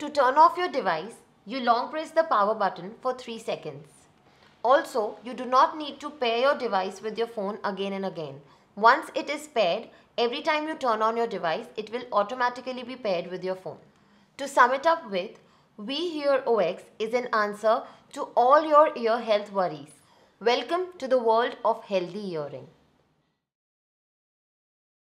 To turn off your device, you long press the power button for 3 seconds. Also, you do not need to pair your device with your phone again and again. Once it is paired, every time you turn on your device, it will automatically be paired with your phone. To sum it up with, We Hear OX is an answer to all your ear health worries. Welcome to the world of healthy hearing.